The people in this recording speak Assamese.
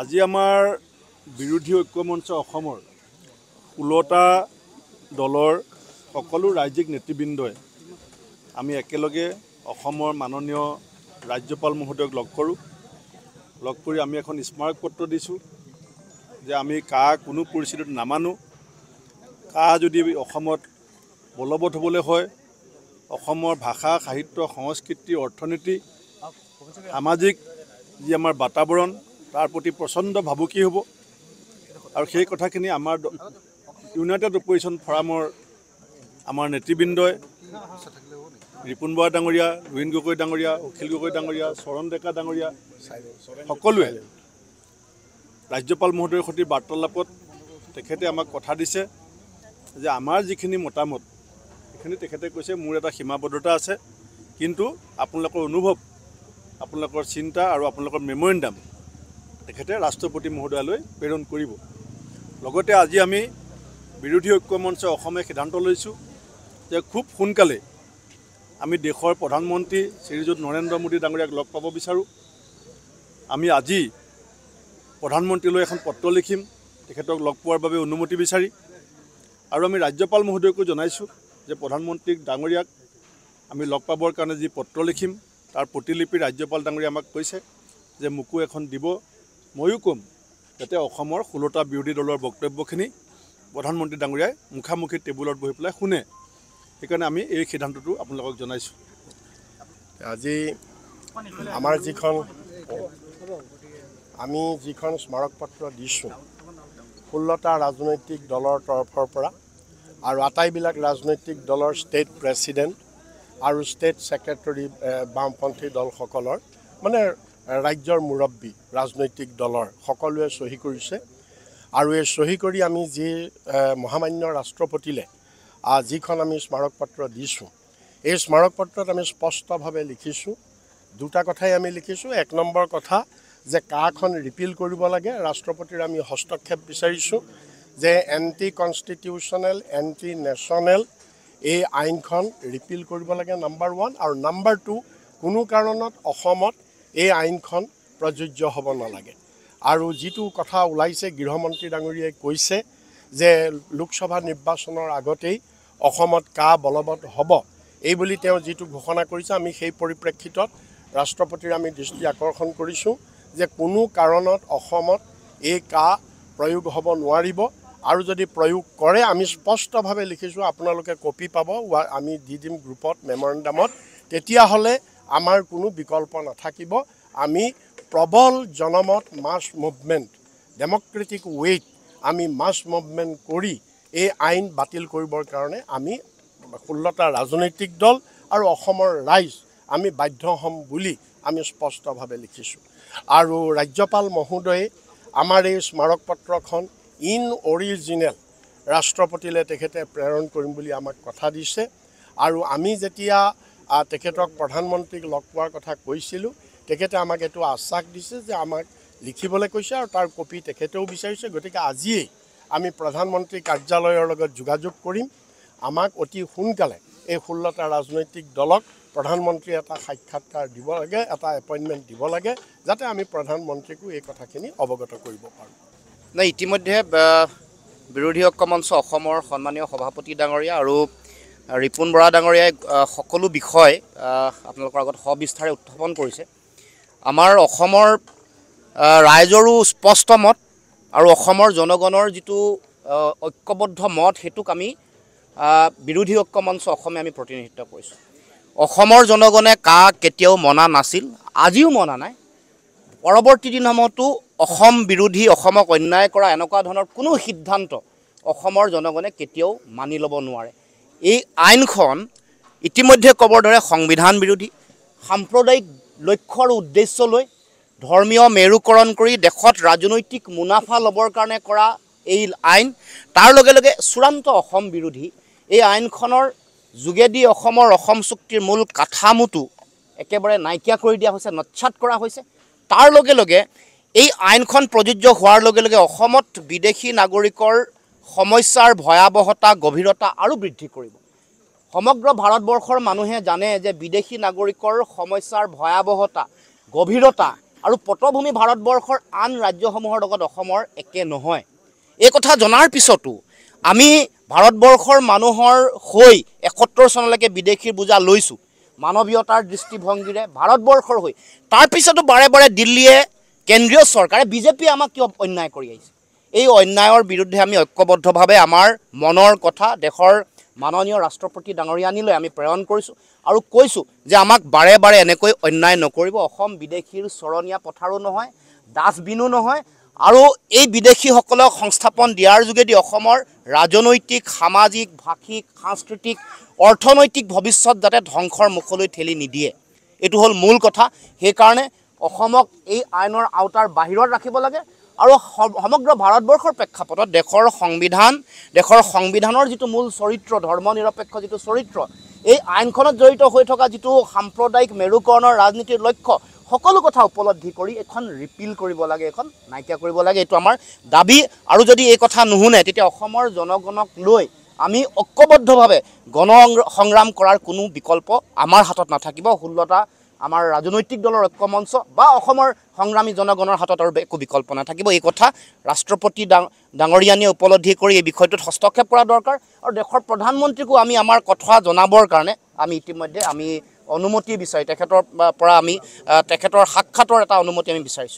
আজি আমাৰ বিৰোধী ঐক্য মঞ্চ অসমৰ ষোলোটা দলৰ সকলো ৰাজ্যিক নেতৃবৃন্দই আমি একেলগে অসমৰ মাননীয় ৰাজ্যপাল মহোদয়ক লগ কৰোঁ লগ কৰি আমি এখন স্মাৰক পত্ৰ দিছোঁ যে আমি কা কোনো পৰিস্থিতিত নামানো কা যদি অসমত বলবৎ হ'বলৈ হয় অসমৰ ভাষা সাহিত্য সংস্কৃতি অৰ্থনীতি সামাজিক যি আমাৰ বাতাৱৰণ তাৰ প্ৰতি প্ৰচণ্ড ভাবুকি হ'ব আৰু সেই কথাখিনি আমাৰ ইউনাইটেড অপজিশ্যন ফৰামৰ আমাৰ নেতৃবৃন্দই ৰিপুণ বৰা ডাঙৰীয়া ৰোহিণ গগৈ ডাঙৰীয়া অখিল গগৈ ডাঙৰীয়া চৰণ ডেকা ডাঙৰীয়া সকলোৱে ৰাজ্যপাল মহোদয়ৰ সৈতে বাৰ্তালাপত তেখেতে আমাক কথা দিছে যে আমাৰ যিখিনি মতামত সেইখিনি তেখেতে কৈছে মোৰ এটা সীমাবদ্ধতা আছে কিন্তু আপোনালোকৰ অনুভৱ আপোনালোকৰ চিন্তা আৰু আপোনালোকৰ মেমৰেণ্ডাম তেখেতে ৰাষ্ট্ৰপতি মহোদয়ালৈ প্ৰেৰণ কৰিব লগতে আজি আমি বিৰোধী ঐক্য মঞ্চে অসমে সিদ্ধান্ত লৈছোঁ যে খুব সোনকালে আমি দেশৰ প্ৰধানমন্ত্ৰী শ্ৰীযুত নৰেন্দ্ৰ মোদী ডাঙৰীয়াক লগ পাব বিচাৰোঁ আমি আজি প্ৰধানমন্ত্ৰীলৈ এখন পত্ৰ লিখিম তেখেতক লগ পোৱাৰ বাবে অনুমতি বিচাৰি আৰু আমি ৰাজ্যপাল মহোদয়কো জনাইছোঁ যে প্ৰধানমন্ত্ৰীক ডাঙৰীয়াক আমি লগ পাবৰ কাৰণে যি পত্ৰ লিখিম তাৰ প্ৰতিলিপি ৰাজ্যপাল ডাঙৰীয়া আমাক কৈছে যে মোকো এখন দিব ময়ো ক'ম যাতে অসমৰ ষোল্লটা বিৰোধী দলৰ বক্তব্যখিনি প্ৰধানমন্ত্ৰী ডাঙৰীয়াই মুখামুখি টেবুলত বহি পেলাই শুনে সেইকাৰণে আমি এই সিদ্ধান্তটো আপোনালোকক জনাইছোঁ আজি আমাৰ যিখন আমি যিখন স্মাৰক পত্ৰ দিছোঁ ষোল্লটা ৰাজনৈতিক দলৰ তৰফৰ পৰা আৰু আটাইবিলাক ৰাজনৈতিক দলৰ ষ্টেট প্ৰেচিডেণ্ট আৰু ষ্টেট ছেক্ৰেটৰী বামপন্থী দলসকলৰ মানে ৰাজ্যৰ মুৰব্বী ৰাজনৈতিক দলৰ সকলোৱে চহী কৰিছে আৰু এই চহী কৰি আমি যি মহামান্য ৰাষ্ট্ৰপতিলৈ যিখন আমি স্মাৰক পত্ৰ দিছোঁ এই স্মাৰক পত্ৰত আমি স্পষ্টভাৱে লিখিছোঁ দুটা কথাই আমি লিখিছোঁ এক নম্বৰ কথা যে কাখন ৰিপিল কৰিব লাগে ৰাষ্ট্ৰপতিৰ আমি হস্তক্ষেপ বিচাৰিছোঁ যে এণ্টি কনষ্টিটিউচনেল এণ্টি নেশ্যনেল এই আইনখন ৰিপিল কৰিব লাগে নাম্বাৰ ওৱান আৰু নাম্বাৰ টু কোনো কাৰণত অসমত এই আইনখন প্ৰযোজ্য হ'ব নালাগে আৰু যিটো কথা ওলাইছে গৃহমন্ত্ৰী ডাঙৰীয়াই কৈছে যে লোকসভা নিৰ্বাচনৰ আগতেই অসমত কা বলবৎ হ'ব এইবুলি তেওঁ যিটো ঘোষণা কৰিছে আমি সেই পৰিপ্ৰেক্ষিতত ৰাষ্ট্ৰপতিৰ আমি দৃষ্টি আকৰ্ষণ কৰিছোঁ যে কোনো কাৰণত অসমত এই কা প্ৰয়োগ হ'ব নোৱাৰিব আৰু যদি প্ৰয়োগ কৰে আমি স্পষ্টভাৱে লিখিছোঁ আপোনালোকে কপি পাব আমি দি দিম গ্ৰুপত মেম'ৰেণ্ডামত তেতিয়াহ'লে আমাৰ কোনো বিকল্প নাথাকিব আমি প্ৰবল জনমত মাছ মুভমেণ্ট ডেম'ক্ৰেটিক ৱেত আমি মাছ মুভমেণ্ট কৰি এই আইন বাতিল কৰিবৰ কাৰণে আমি ষোল্লটা ৰাজনৈতিক দল আৰু অসমৰ ৰাইজ আমি বাধ্য হ'ম বুলি আমি স্পষ্টভাৱে লিখিছোঁ আৰু ৰাজ্যপাল মহোদয়ে আমাৰ এই স্মাৰকপত্ৰখন ইন অৰিজিনেল ৰাষ্ট্ৰপতিলৈ তেখেতে প্ৰেৰণ কৰিম বুলি আমাক কথা দিছে আৰু আমি যেতিয়া তেখেতক প্ৰধানমন্ত্ৰীক লগ পোৱাৰ কথা কৈছিলোঁ তেখেতে আমাক এইটো আশ্বাস দিছে যে আমাক লিখিবলৈ কৈছে আৰু তাৰ কপি তেখেতেও বিচাৰিছে গতিকে আজিয়েই আমি প্ৰধানমন্ত্ৰী কাৰ্যালয়ৰ লগত যোগাযোগ কৰিম আমাক অতি সোনকালে এই ষোল্লটা ৰাজনৈতিক দলক প্ৰধানমন্ত্ৰীয়ে এটা সাক্ষাৎকাৰ দিব লাগে এটা এপইণ্টমেণ্ট দিব লাগে যাতে আমি প্ৰধানমন্ত্ৰীকো এই কথাখিনি অৱগত কৰিব পাৰোঁ নাই ইতিমধ্যে বিৰোধী ঐক্য অসমৰ সন্মানীয় সভাপতি ডাঙৰীয়া আৰু ৰিপুণ বৰা ডাঙৰীয়াই সকলো বিষয় আপোনালোকৰ আগত সবিস্তাৰে উত্থাপন কৰিছে আমাৰ অসমৰ ৰাইজৰো স্পষ্ট মত আৰু অসমৰ জনগণৰ যিটো ঐক্যবদ্ধ মত সেইটোক আমি বিৰোধী ঐক্য মঞ্চ অসমে আমি প্ৰতিনিধিত্ব কৰিছোঁ অসমৰ জনগণে কা কেতিয়াও মনা নাছিল আজিও মনা নাই পৰৱৰ্তী দিনসমূহতো অসম বিৰোধী অসমক অন্যায় কৰা এনেকুৱা ধৰণৰ কোনো সিদ্ধান্ত অসমৰ জনগণে কেতিয়াও মানি ল'ব নোৱাৰে এই আইনখন ইতিমধ্যে কবৰ ধৰে সংবিধান বিৰোধী সাম্প্ৰদায়িক লক্ষ্য আৰু উদ্দেশ্য লৈ ধৰ্মীয় মেৰুকৰণ কৰি দেশত ৰাজনৈতিক মুনাফা ল'বৰ কাৰণে কৰা এই আইন তাৰ লগে লগে চূড়ান্ত অসম বিৰোধী এই আইনখনৰ যোগেদি অসমৰ অসম চুক্তিৰ মূল কাঠামোটো একেবাৰে নাইকিয়া কৰি দিয়া হৈছে নচ্ছাত কৰা হৈছে তাৰ লগে লগে এই আইনখন প্ৰযোজ্য হোৱাৰ লগে লগে অসমত বিদেশী নাগৰিকৰ সমস্যাৰ ভয়াৱহতা গভীৰতা আৰু বৃদ্ধি কৰিব সমগ্ৰ ভাৰতবৰ্ষৰ মানুহে জানে যে বিদেশী নাগৰিকৰ সমস্যাৰ ভয়াৱহতা গভীৰতা আৰু পটভূমি ভাৰতবৰ্ষৰ আন ৰাজ্যসমূহৰ লগত অসমৰ একে নহয় এই কথা জনাৰ পিছতো আমি ভাৰতবৰ্ষৰ মানুহৰ হৈ একসত্তৰ চনলৈকে বিদেশীৰ বোজা লৈছোঁ মানৱীয়তাৰ দৃষ্টিভংগীৰে ভাৰতবৰ্ষৰ হৈ তাৰপিছতো বাৰে বাৰে দিল্লীয়ে কেন্দ্ৰীয় চৰকাৰে বিজেপিয়ে আমাক কিয় অন্যায় কৰি আহিছে এই অন্যায়ৰ বিৰুদ্ধে আমি ঐক্যবদ্ধভাৱে আমাৰ মনৰ কথা দেশৰ মাননীয় ৰাষ্ট্ৰপতি ডাঙৰীয়ানীলৈ আমি প্ৰেৰণ কৰিছোঁ আৰু কৈছোঁ যে আমাক বাৰে বাৰে এনেকৈ অন্যায় নকৰিব অসম বিদেশীৰ চৰণীয়া পথাৰো নহয় ডাষ্টবিনো নহয় আৰু এই বিদেশীসকলক সংস্থাপন দিয়াৰ যোগেদি অসমৰ ৰাজনৈতিক সামাজিক ভাষিক সাংস্কৃতিক অৰ্থনৈতিক ভৱিষ্যত যাতে ধ্বংসৰ মুখলৈ ঠেলি নিদিয়ে এইটো হ'ল মূল কথা সেইকাৰণে অসমক এই আইনৰ আওতাৰ বাহিৰত ৰাখিব লাগে আৰু সমগ্ৰ ভাৰতবৰ্ষৰ প্ৰেক্ষাপটত দেশৰ সংবিধান দেশৰ সংবিধানৰ যিটো মূল চৰিত্ৰ ধৰ্ম নিৰপেক্ষ যিটো চৰিত্ৰ এই আইনখনত জড়িত হৈ থকা যিটো সাম্প্ৰদায়িক মেৰুকৰণৰ ৰাজনীতিৰ লক্ষ্য সকলো কথা উপলব্ধি কৰি এখন ৰিপিল কৰিব লাগে এখন নাইকিয়া কৰিব লাগে এইটো আমাৰ দাবী আৰু যদি এই কথা নুশুনে তেতিয়া অসমৰ জনগণক লৈ আমি ঐক্যবদ্ধভাৱে গণ সংগ্ৰাম কৰাৰ কোনো বিকল্প আমাৰ হাতত নাথাকিব ষোল্লটা আমাৰ ৰাজনৈতিক দলৰ ঐক্যমঞ্চ বা অসমৰ সংগ্ৰামী জনগণৰ হাতত আৰু একো বিকল্প নাথাকিব এই কথা ৰাষ্ট্ৰপতি ডাঙৰীয়ানীয়ে উপলব্ধি কৰি এই বিষয়টোত হস্তক্ষেপ কৰা দৰকাৰ আৰু দেশৰ প্ৰধানমন্ত্ৰীকো আমি আমাৰ কথা জনাবৰ কাৰণে আমি ইতিমধ্যে আমি অনুমতি বিচাৰি তেখেতৰ পৰা আমি তেখেতৰ সাক্ষাতৰ এটা অনুমতি আমি বিচাৰিছোঁ